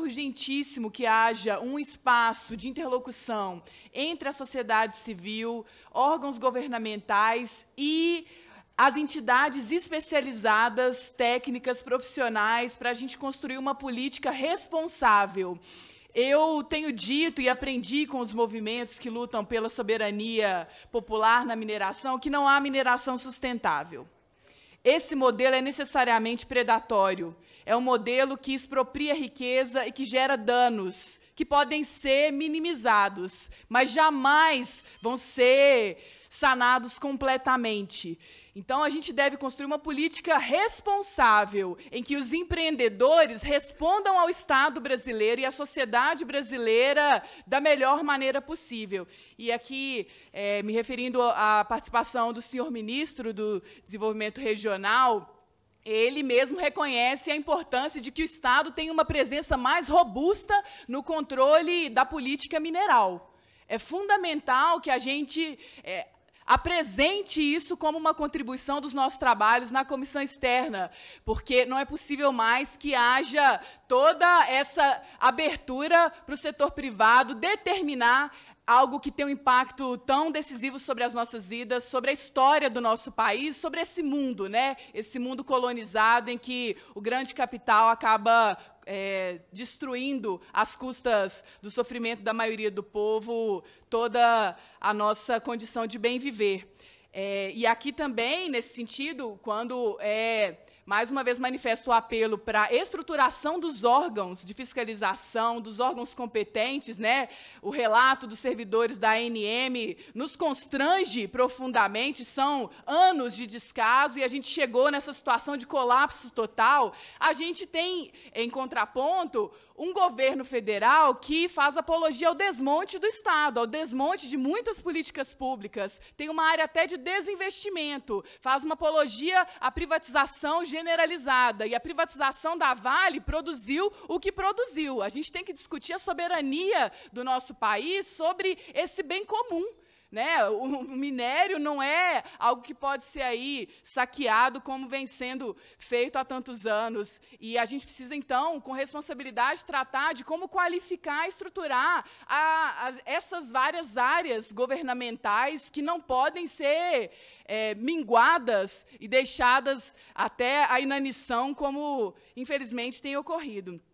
urgentíssimo que haja um espaço de interlocução entre a sociedade civil, órgãos governamentais e as entidades especializadas, técnicas, profissionais, para a gente construir uma política responsável. Eu tenho dito e aprendi com os movimentos que lutam pela soberania popular na mineração que não há mineração sustentável. Esse modelo é necessariamente predatório. É um modelo que expropria riqueza e que gera danos que podem ser minimizados, mas jamais vão ser sanados completamente. Então a gente deve construir uma política responsável em que os empreendedores respondam ao Estado brasileiro e à sociedade brasileira da melhor maneira possível. E aqui, é, me referindo à participação do senhor ministro do Desenvolvimento Regional, ele mesmo reconhece a importância de que o Estado tenha uma presença mais robusta no controle da política mineral. É fundamental que a gente é, apresente isso como uma contribuição dos nossos trabalhos na comissão externa, porque não é possível mais que haja toda essa abertura para o setor privado determinar algo que tem um impacto tão decisivo sobre as nossas vidas, sobre a história do nosso país, sobre esse mundo, né? Esse mundo colonizado em que o grande capital acaba é, destruindo, às custas do sofrimento da maioria do povo, toda a nossa condição de bem viver. É, e aqui também, nesse sentido, quando é mais uma vez, manifesto o apelo para a estruturação dos órgãos de fiscalização, dos órgãos competentes. Né? O relato dos servidores da ANM nos constrange profundamente, são anos de descaso e a gente chegou nessa situação de colapso total. A gente tem, em contraponto, um governo federal que faz apologia ao desmonte do Estado, ao desmonte de muitas políticas públicas. Tem uma área até de desinvestimento, faz uma apologia à privatização generalizada e a privatização da Vale produziu o que produziu. A gente tem que discutir a soberania do nosso país sobre esse bem comum. Né? O minério não é algo que pode ser aí saqueado como vem sendo feito há tantos anos. E a gente precisa, então, com responsabilidade, tratar de como qualificar e estruturar a, a, essas várias áreas governamentais que não podem ser é, minguadas e deixadas até a inanição, como infelizmente tem ocorrido.